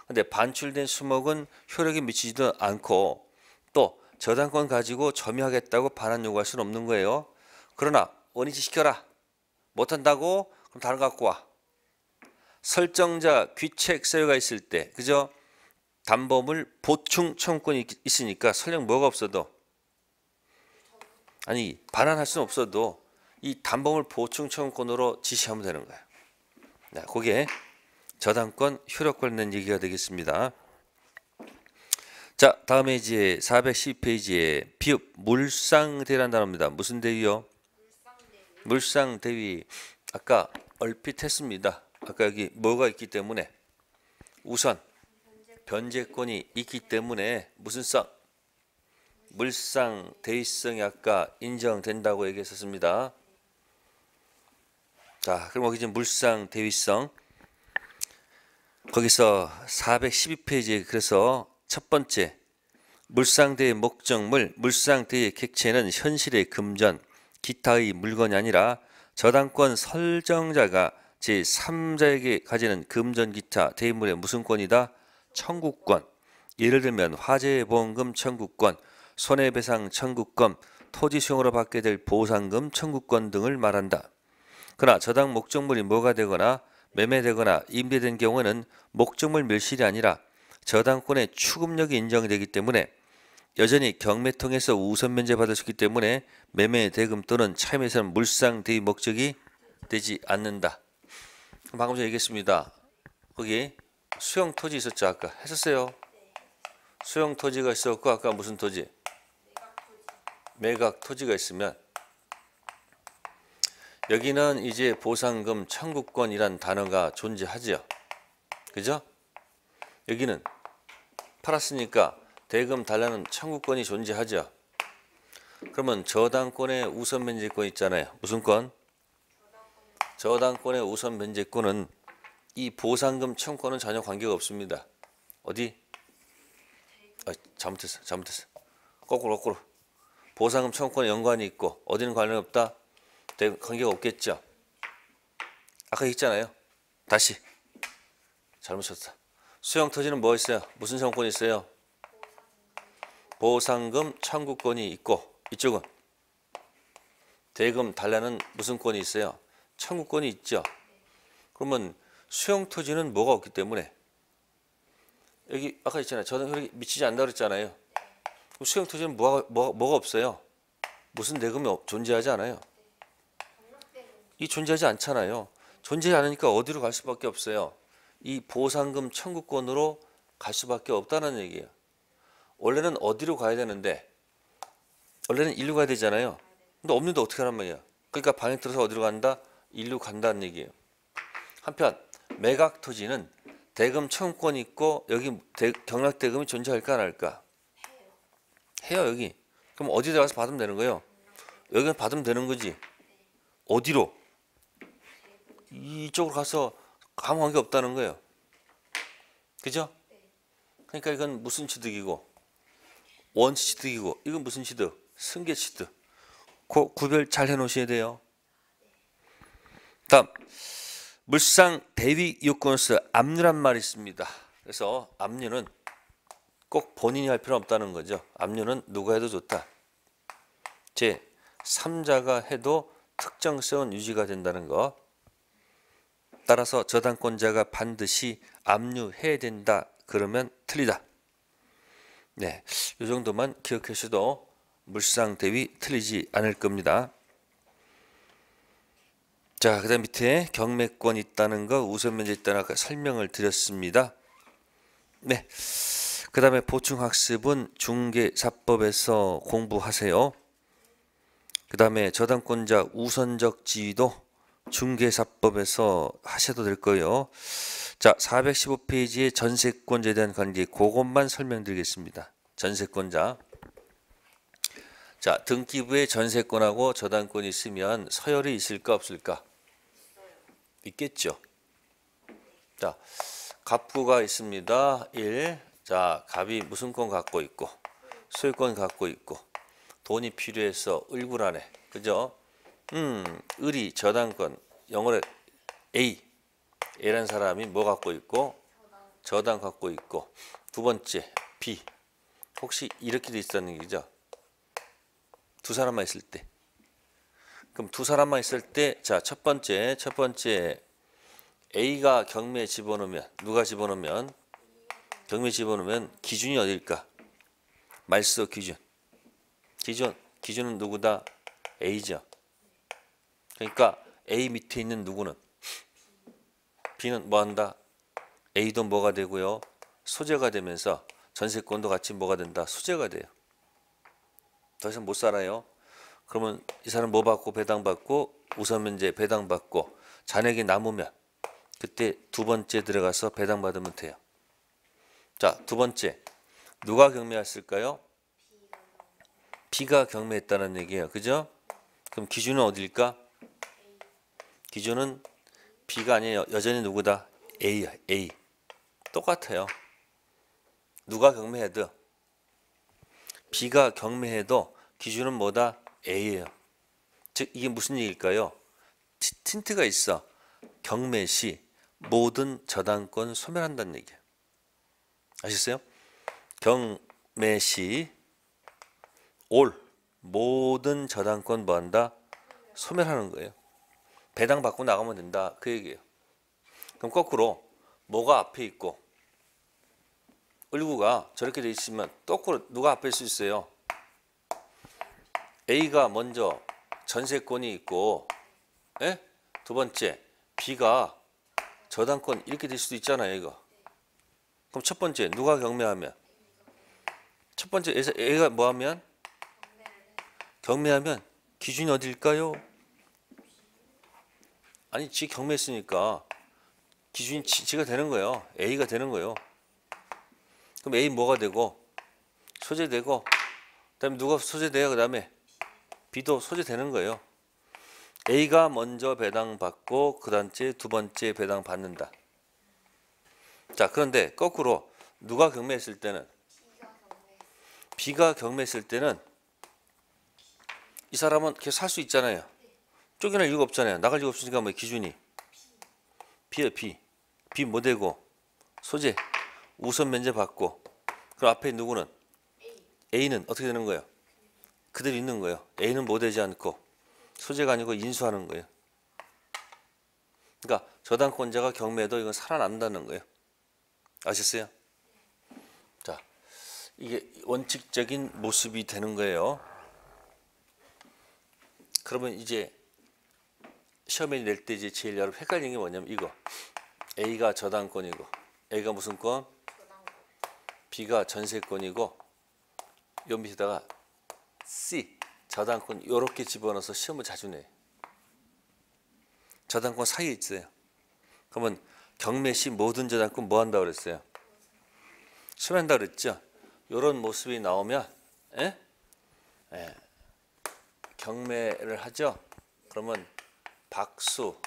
근데 반출된 수목은 효력이 미치지도 않고 또 저당권 가지고 점유하겠다고 반환 요구할 수는 없는 거예요. 그러나 원위치 시켜라. 못한다고 그럼 다른 거 갖고 와. 설정자 귀책 사유가 있을 때 그죠? 담보물 보충 청구권이 있으니까 설령 뭐가 없어도 아니 반환할 수는 없어도 이 담보물 보충 청구권으로 지시하면 되는 거예요. 네, 그게 저당권 효력권 낸 얘기가 되겠습니다. 자, 다음에 이제 410페이지에 비읍 물상대란 단어입니다. 무슨 대위요? 물상대위. 아까 얼핏 했습니다. 아까 여기 뭐가 있기 때문에 우선 변제권이 있기 때문에 무슨 쌍? 물상 대위성이 아까 인정된다고 얘기했었습니다. 자, 그럼 여기 지금 물상 대위성 거기서 412페이지에 그래서 첫 번째 물상대의 목적물, 물상대의 객체는 현실의 금전, 기타의 물건이 아니라 저당권 설정자가 제3자에게 가지는 금전 기타 대물의 무슨 권이다? 청구권. 예를 들면 화재보험금 청구권, 손해배상 청구권, 토지 수용으로 받게 될 보상금 청구권 등을 말한다. 그러나 저당 목적물이 뭐가 되거나 매매되거나 임대된 경우에는 목적물 멸실이 아니라 저당권의 추금력이 인정되기 때문에 여전히 경매 통해서 우선 면제받을 수 있기 때문에 매매 대금 또는 차임에서는 물상 대의 목적이 되지 않는다. 방금 전에 얘기했습니다. 거기 수용 토지 있었죠 아까 했었어요. 수용 토지가 있었고 아까 무슨 토지? 매각 토지가 있으면 여기는 이제 보상금 청구권이란 단어가 존재하지요 그죠? 여기는 팔았으니까 대금 달라는 청구권이 존재하죠. 그러면 저당권의 우선 변제권 있잖아요. 무슨 권? 저당권의 우선 변제권은 이 보상금 청구권은 전혀 관계가 없습니다. 어디? 아, 잘못했어. 잘못했어. 거꾸로 거꾸로. 보상금 청구권 연관이 있고 어디는 관련 이 없다? 관계가 없겠죠. 아까 했잖아요. 다시. 잘못 쳤다. 수형 터지는 뭐 있어요? 무슨 상권이 있어요? 보상금 청구권이 있고 이쪽은 대금 달라는 무슨 권이 있어요? 청구권이 있죠. 그러면 수용 토지는 뭐가 없기 때문에 여기 아까 있잖아요. 저는 효력이 미치지 않다 그랬잖아요. 수용 토지는 뭐가, 뭐 뭐가 없어요? 무슨 대금이 존재하지 않아요. 이 존재하지 않잖아요. 존재하지 않으니까 어디로 갈 수밖에 없어요. 이 보상금 청구권으로 갈 수밖에 없다는 얘기예요. 원래는 어디로 가야 되는데 원래는 일로 가야 되잖아요. 근데 없는데 어떻게 하란 말이야. 그러니까 방에 들어서 어디로 간다? 일로 간다는 얘기예요. 한편 매각 토지는 대금 청구권이 있고 여기 대, 경락 대금이 존재할까 안 할까? 해요. 여기. 그럼 어디 들어가서 받으면 되는 거예요? 여기는 받으면 되는 거지. 어디로? 이쪽으로 가서 아무 관계 없다는 거예요. 그죠? 그러니까 이건 무슨 취득이고 원치 취득이고 이건 무슨 취득? 승계 취득. 그 구별 잘 해놓으셔야 돼요. 다음 물상 대위 요건스 압류란 말이 있습니다. 그래서 압류는 꼭 본인이 할 필요 없다는 거죠. 압류는 누가 해도 좋다. 제 3자가 해도 특정성은 유지가 된다는 거. 따라서 저당권자가 반드시 압류해야 된다. 그러면 틀리다. 네, 이 정도만 기억하셔도 물상 대위 틀리지 않을 겁니다. 자, 그 다음 밑에 경매권 있다는 거 우선 면제 있다는 거 설명을 드렸습니다. 네, 그 다음에 보충학습은 중개사법에서 공부하세요. 그 다음에 저당권자 우선적 지위도 중개사법에서 하셔도 될 거예요. 자, 415페이지에 전세권자에 대한 관계 그것만 설명드리겠습니다. 전세권자. 자, 등기부에 전세권하고 저당권이 있으면 서열이 있을까 없을까? 있겠죠. 자, 갑부가 있습니다. 1. 자, 갑이 무슨 권 갖고 있고 소유권 갖고 있고 돈이 필요해서 을굴하네. 그죠? 음, 을이 저당권 영어로 A A라는 사람이 뭐 갖고 있고 저당 갖고 있고 두 번째 B 혹시 이렇게도 있었는 얘기죠? 두 사람만 있을 때 그럼 두 사람만 있을 때자첫 번째 첫 번째 A가 경매에 집어넣으면 누가 집어넣으면 경매에 집어넣으면 기준이 어딜까? 말소 기준 기준 기준은 누구다? A죠 그러니까 A 밑에 있는 누구는 B는 뭐 한다? A도 뭐가 되고요. 소재가 되면서 전세권도 같이 뭐가 된다? 소재가 돼요. 더 이상 못 살아요. 그러면 이 사람 뭐 받고 배당받고 우선 면제 배당받고 잔액이 남으면 그때 두 번째 들어가서 배당받으면 돼요. 자, 두 번째. 누가 경매했을까요? B가 경매했다는 얘기예요. 그죠? 그럼 기준은 어디일까 기준은 B가 아니에요. 여전히 누구다? A, A. 똑같아요. 누가 경매해도 B가 경매해도 기준은 뭐다? A예요. 즉 이게 무슨 얘기일까요? 틴트가 있어 경매 시 모든 저당권 소멸한다는 얘기예요. 아셨어요? 경매 시 올 모든 저당권 뭐한다? 소멸하는 거예요. 배당 받고 나가면 된다 그 얘기예요. 그럼 거꾸로 뭐가 앞에 있고 을구가 저렇게 돼 있으면 거꾸로 누가 앞에 수 있어요? A가 먼저 전세권이 있고 에? 예? 두 번째 B가 저당권 이렇게 될 수도 있잖아요 이거 그럼 첫 번째 누가 경매하면 첫 번째 a 가 뭐하면 경매하면 기준이 어디일까요? 아니 지 경매했으니까 기준이 지, 가 되는 거예요. A가 되는 거예요. 그럼 A 뭐가 되고 소재되고 그다음에 누가 소재돼요? 그다음에 B도 소재되는 거예요. A가 먼저 배당받고 그 단체 두 번째 배당받는다. 자 그런데 거꾸로 누가 경매했을 때는 B가 경매했을 때는 이 사람은 계속 살 수 있잖아요. 쪼개낼 이유가 없잖아요. 나갈 이유가 없으니까 뭐 기준이 B예요 B. B 모델고 소재 우선 면제 받고 그럼 앞에 누구는 A. 는 어떻게 되는 거예요? 그대로 있는 거예요. A는 모되지 않고 소재가 아니고 인수하는 거예요. 그러니까 저당권자가 경매도 이건 살아난다는 거예요. 아셨어요? 자, 이게 원칙적인 모습이 되는 거예요. 그러면 이제 시험에 낼때 이제 제일 여러 헷갈리는 게 뭐냐면 이거 A가 저당권이고 A가 무슨 권? B가 전세권이고 요 밑에다가 C 저당권 요렇게 집어넣어서 시험을 자주 내 저당권 사이에 있어요 그러면 경매시 모든 저당권 뭐 한다 그랬어요? 수면다 그랬죠 요런 모습이 나오면 에? 예? 에. 예. 경매를 하죠 그러면 박수.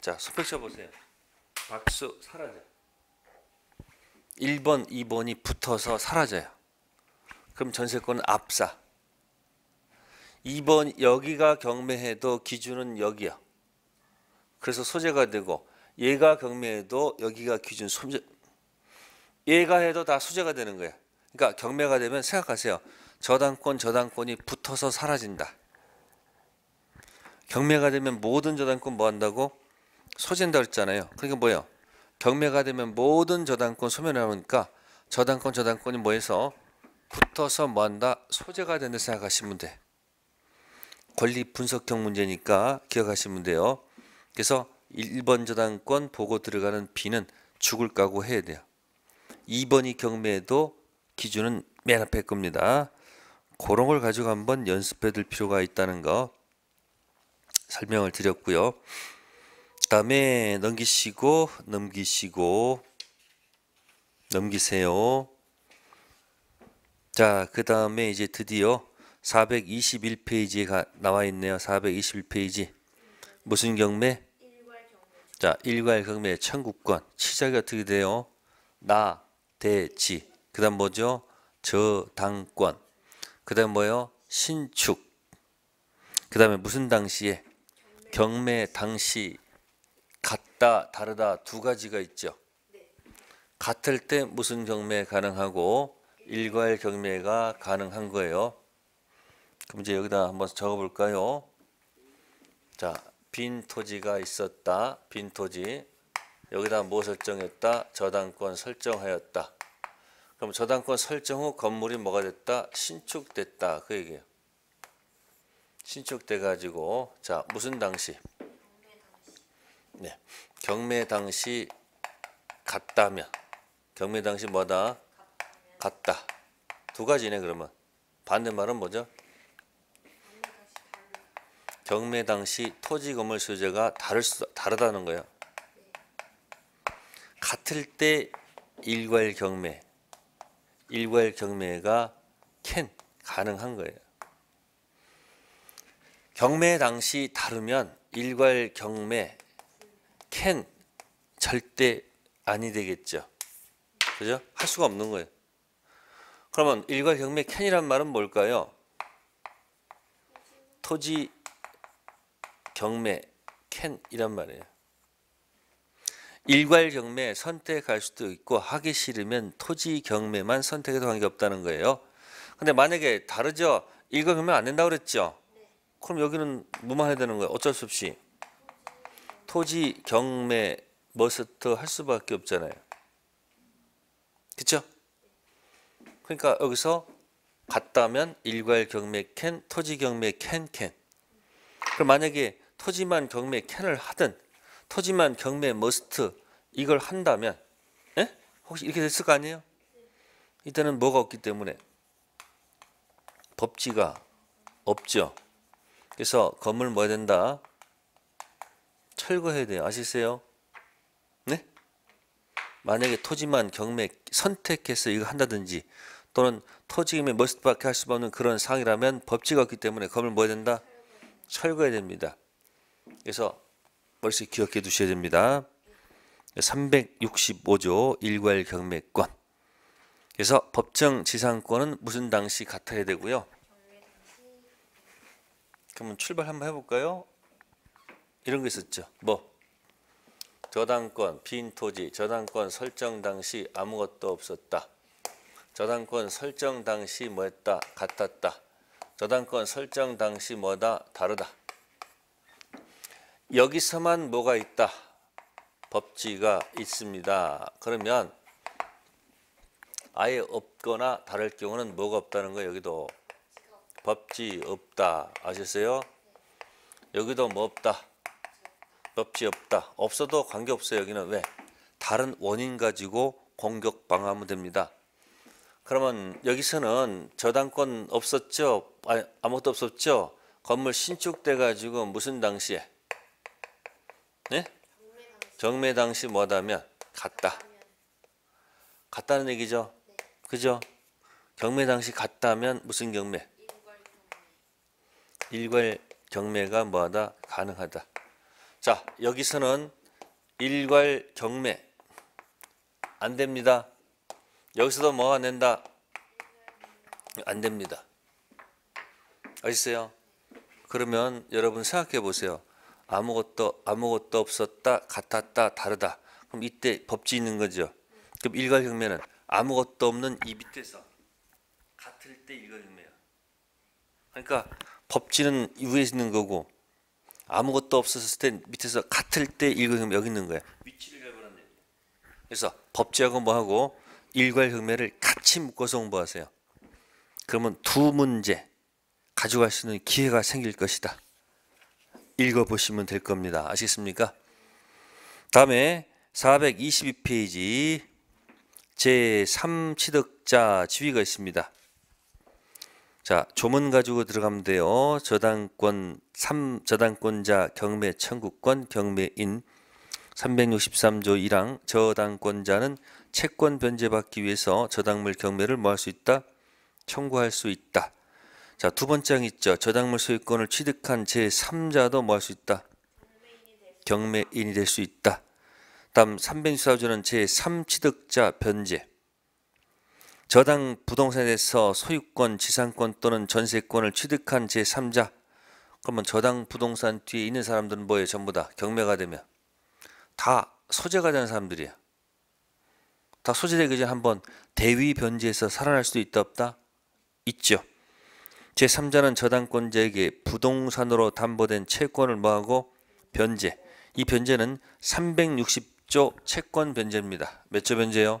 자, 스펙쳐 보세요. 박수 사라져. 1번, 2번이 붙어서 사라져요. 그럼 전세권은 압사. 2번 여기가 경매해도 기준은 여기야. 그래서 소재가 되고 얘가 경매해도 여기가 기준 소재 얘가 해도 다 소재가 되는 거야. 그러니까 경매가 되면 생각하세요. 저당권 저당권이 붙어서 사라진다. 경매가 되면 모든 저당권 뭐 한다고? 소진다 그랬잖아요. 그러니까 뭐예요? 경매가 되면 모든 저당권 소멸하니까 저당권 저당권이 뭐해서 붙어서 뭐한다? 소재가 된다 생각하시면 돼. 권리 분석형 문제니까 기억하시면 돼요. 그래서 1번 저당권 보고 들어가는 B는 죽을 까고 해야 돼요. 2번이 경매에도 기준은 맨 앞에 겁니다. 그런 걸 가지고 한번 연습해 둘 필요가 있다는 거 설명을 드렸고요. 다음에 넘기시고 넘기시고 넘기세요. 자, 그 다음에 이제 드디어 421페이지에 나와 있네요. 421페이지. 무슨 경매. 자, 일괄 경매 청구권. 시작이 어떻게 돼요? 나, 대, 지. 그 다음 뭐죠? 저당권. 그 다음 뭐요? 신축. 그 다음에 무슨 당시에? 경매 당시 같다 다르다 두 가지가 있죠. 네. 같을 때 무슨 경매 가능하고 일괄 경매가 가능한 거예요. 그럼 이제 여기다 한번 적어볼까요? 자, 빈 토지가 있었다. 빈 토지. 여기다 뭐 설정했다? 저당권 설정하였다. 그럼 저당권 설정 후 건물이 뭐가 됐다? 신축됐다. 그 얘기예요. 신축돼 가지고 자 무슨 당시 네 경매 당시 갔다면 경매 당시 뭐다 갔다두 가지네 그러면 반대말은 뭐죠 경매 당시 토지 건물 소재가 다를 수, 다르다는 거예요 같을 때 일괄 경매 일괄 경매가 캔 가능한 거예요 경매 당시 다르면 일괄 경매 캔 절대 아니 되겠죠. 그죠? 할 수가 없는 거예요. 그러면 일괄 경매 캔이란 말은 뭘까요? 토지 경매 캔이란 말이에요. 일괄 경매 선택할 수도 있고 하기 싫으면 토지 경매만 선택해도 관계없다는 거예요. 근데 만약에 다르죠. 일괄 경매 안 된다고 그랬죠. 그럼 여기는 뭐만 해야 되는 거야? 어쩔 수 없이 토지 경매 머스트 할 수밖에 없잖아요. 그쵸? 그러니까 여기서 갔다면 일괄 경매 캔, 토지 경매 캔 캔. 그럼 만약에 토지만 경매 캔을 하든 토지만 경매 머스트 이걸 한다면 에? 예? 혹시 이렇게 됐을 거 아니에요? 이때는 뭐가 없기 때문에 법지가 없죠. 그래서 건물 뭐 해야 된다? 철거해야 돼요. 아시세요? 네? 만약에 토지만 경매 선택해서 이거 한다든지 또는 토지금에 멋밖에 할 수 없는 그런 상이라면 법칙이 없기 때문에 건물 뭐 해야 된다? 철거해야 됩니다. 그래서 벌써 기억해 두셔야 됩니다. 365조 일괄 경매권 그래서 법정 지상권은 무슨 당시 같아야 되고요. 그러면 출발 한번 해볼까요? 이런 게 있었죠. 뭐 저당권, 빈 토지, 저당권 설정 당시 아무것도 없었다. 저당권 설정 당시 뭐했다? 같았다. 저당권 설정 당시 뭐다? 다르다. 여기서만 뭐가 있다? 법지가 있습니다. 그러면 아예 없거나 다를 경우는 뭐가 없다는 거 여기도 법지 없다. 아셨어요? 여기도 뭐 없다. 법지 없다. 없어도 관계없어요. 여기는 왜? 다른 원인 가지고 공격 방어하면 됩니다. 그러면 여기서는 저당권 없었죠? 아니, 아무것도 없었죠? 건물 신축돼 가지고 무슨 당시에? 네? 정매 당시 뭐다면 갔다. 갔다는 얘기죠. 네. 그죠? 경매 당시 갔다면 무슨 경매? 일괄 경매가 뭐하다 가능하다. 자 여기서는 일괄 경매 안 됩니다. 여기서도 뭐가 낸다? 안 됩니다. 아시어요 그러면 여러분 생각해 보세요. 아무것도 아무것도 없었다, 같았다, 다르다. 그럼 이때 법지 있는 거죠. 그럼 일괄 경매는 아무것도 없는 이 밑에서 같을 때 일괄 경매야. 그러니까 법지는 위에 있는 거고 아무것도 없었을 때 밑에서 같을 때 일괄 여기 있는 거야. 위치를 갈버렸네. 그래서 법지하고 뭐하고 일괄 흉매를 같이 묶어서 공부하세요. 그러면 두 문제 가져갈 수 있는 기회가 생길 것이다. 읽어보시면 될 겁니다. 아시겠습니까? 다음에 422페이지 제3취득자 지위가 있습니다. 자, 조문 가지고 들어가면 돼요. 저당권 3 저당권자 경매 청구권 경매인 363조 1항 저당권자는 채권 변제받기 위해서 저당물 경매를 뭐 할 수 있다? 청구할 수 있다. 자, 두 번째 항 있죠. 저당물 소유권을 취득한 제3자도 뭐 할 수 있다? 경매인이 될 수 있다. 다음 364조는 제3취득자 변제 저당 부동산에서 소유권, 지상권 또는 전세권을 취득한 제3자 그러면 저당 부동산 뒤에 있는 사람들은 뭐예요? 전부 다 경매가 되면 다 소재가 되는 사람들이야. 다 소재되기 전에 한번 대위 변제에서 살아날 수도 있다 없다? 있죠. 제3자는 저당권자에게 부동산으로 담보된 채권을 뭐하고? 변제. 이 변제는 360조 채권 변제입니다. 몇 조 변제요?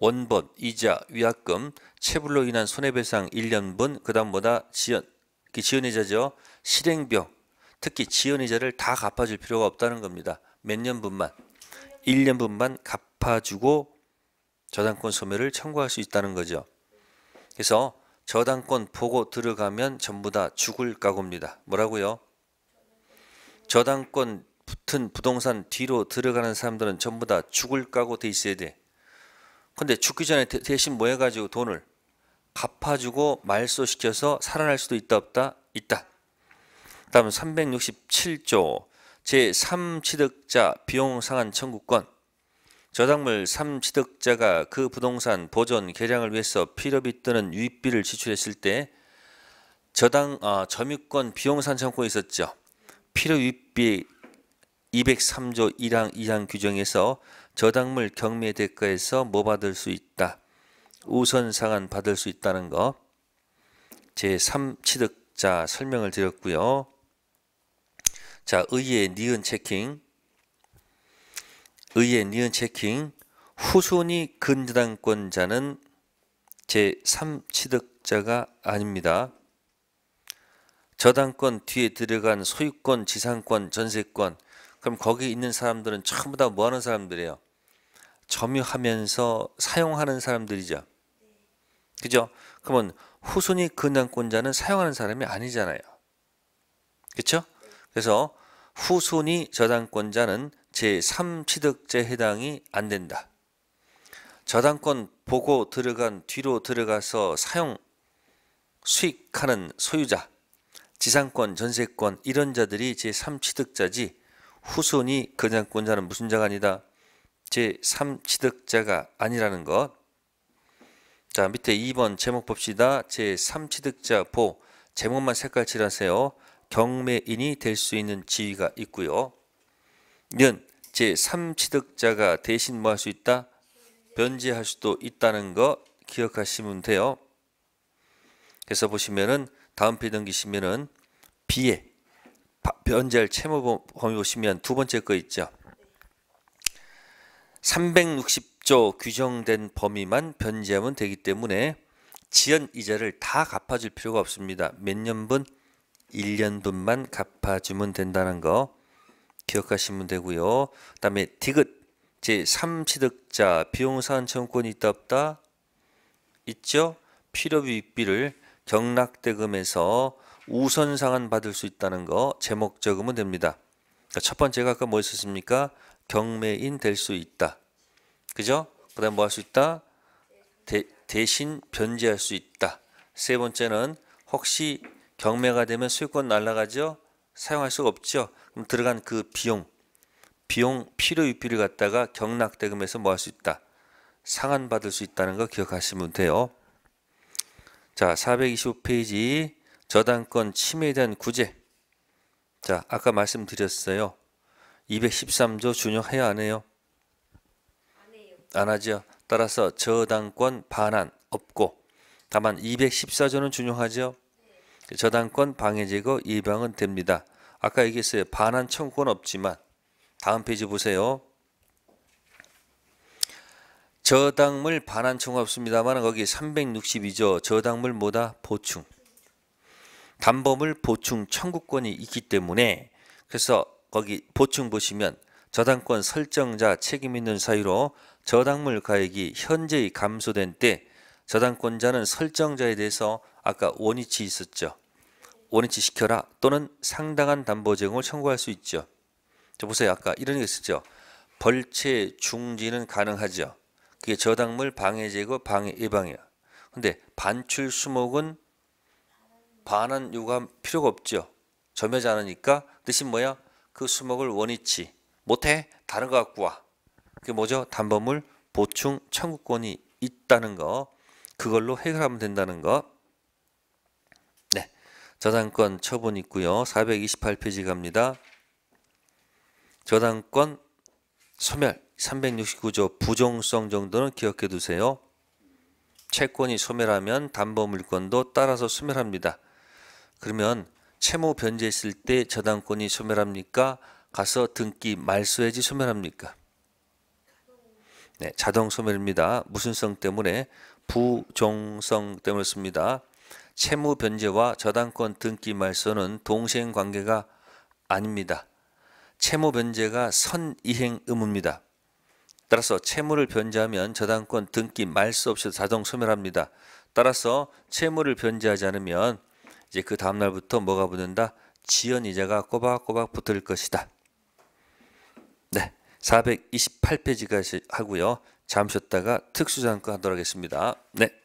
원본, 이자, 위약금, 체불로 인한 손해배상 1년분, 그 다음보다 지연, 지연이자죠. 실행비용, 특히 지연이자를 다 갚아줄 필요가 없다는 겁니다. 몇 년분만, 1년분만 갚아주고 저당권 소멸을 청구할 수 있다는 거죠. 그래서 저당권 보고 들어가면 전부 다 죽을 각오입니다. 뭐라고요? 저당권 붙은 부동산 뒤로 들어가는 사람들은 전부 다 죽을 각오 돼 있어야 돼. 근데 죽기 전에 대신 뭐 해가지고 돈을 갚아주고 말소시켜서 살아날 수도 있다 없다 있다. 다음 367조 제3취득자 비용 상한 청구권 저당물 3취득자가 그 부동산 보존 개량을 위해서 필요비 또는 유입비를 지출했을 때 저당 아, 점유권 비용 상한 청구권이 있었죠. 필요 유입비 203조 1항 2항 규정에서 저당물 경매 대가에서 뭐 받을 수 있다. 우선상한 받을 수 있다는 거. 제3취득자 설명을 드렸고요. 자, 의의 니은 체킹. 의의 니은 체킹. 후손이 근저당권자는 제3취득자가 아닙니다. 저당권 뒤에 들어간 소유권, 지상권, 전세권 그럼 거기 있는 사람들은 전부 다 뭐하는 사람들이에요? 점유하면서 사용하는 사람들이죠. 그죠? 그러면 후손이 근당권자는 사용하는 사람이 아니잖아요. 그렇죠? 그래서 후손이 저당권자는 제3취득제 해당이 안 된다. 저당권 보고 들어간 뒤로 들어가서 사용 수익하는 소유자, 지상권, 전세권 이런 자들이 제3취득자지 후손이 건장권자는 무슨 자가 아니다. 제3취득자가 아니라는 것. 자 밑에 2번 제목 봅시다. 제3취득자 보 제목만 색깔 칠하세요. 경매인이 될 수 있는 지위가 있고요. 는 제3취득자가 대신 뭐 할 수 있다? 변제할 수도 있다는 거 기억하시면 돼요. 그래서 보시면은 다음 페이지 넘기시면은 비에 변제할 채무 범위 보시면 두 번째 거 있죠. 360조 규정된 범위만 변제하면 되기 때문에 지연 이자를 다 갚아줄 필요가 없습니다. 몇 년분? 1년분만 갚아주면 된다는 거 기억하시면 되고요. 그 다음에 디귿 제3취득자 비용사안 청구권이 있다 없다? 있죠? 필요비비를 경락대금에서 우선상은 받을 수 있다는 거 제목 적으면 됩니다. 그러니까 첫 번째가 아까 뭐 있었습니까? 경매인 될 수 있다. 그죠? 그 다음 뭐할 수 있다? 대, 대신 변제할 수 있다. 세 번째는 혹시 경매가 되면 수익권 날라가죠? 사용할 수가 없죠. 그럼 들어간 그 비용, 비용 필요 유비를 갖다가 경락대금에서 뭐 할 수 있다? 상환받을 수 있다는 거 기억하시면 돼요. 자, 425페이지 저당권 침해에 대한 구제 자 아까 말씀드렸어요 213조 준용해야 안해요안 하죠 따라서 저당권 반환 없고 다만 214조는 준용하죠 네. 저당권 방해 제거 예방은 됩니다 아까 얘기했어요 반환 청구는 없지만 다음 페이지 보세요 저당물 반환 청구 없습니다만 거기 362조 저당물 뭐다 보충 담보물 보충 청구권이 있기 때문에 그래서 거기 보충 보시면 저당권 설정자 책임 있는 사유로 저당물 가액이 현재의 감소된 때 저당권자는 설정자에 대해서 아까 원위치 있었죠. 원위치 시켜라 또는 상당한 담보 제공을 청구할 수 있죠. 저 보세요. 아까 이런 게 있었죠. 벌채 중지는 가능하죠. 그게 저당물 방해 제거 방해 예방이야. 근데 반출 수목은 반은 요구할 필요가 없죠. 점여지 않으니까 뜻이 뭐야? 그 수목을 원위치 못해 다른 거 갖고 와. 그게 뭐죠? 담보물 보충 청구권이 있다는 거 그걸로 해결하면 된다는 거. 네, 저당권 처분 있고요. 428페이지 갑니다. 저당권 소멸 369조 부정성 정도는 기억해 두세요. 채권이 소멸하면 담보물권도 따라서 소멸합니다. 그러면 채무 변제했을 때 저당권이 소멸합니까? 가서 등기 말소해지 소멸합니까? 네, 자동 소멸입니다. 무슨성 때문에 부종성 때문에 씁니다. 채무 변제와 저당권 등기 말소는 동생 관계가 아닙니다. 채무 변제가 선이행 의무입니다. 따라서 채무를 변제하면 저당권 등기 말소 없이 자동 소멸합니다. 따라서 채무를 변제하지 않으면 이제 그 다음날부터 뭐가 붙는다? 지연이자가 꼬박꼬박 붙을 것이다. 네, 428페이지까지 하고요. 잠시 쉬었다가 특수장과 하도록 하겠습니다. 네.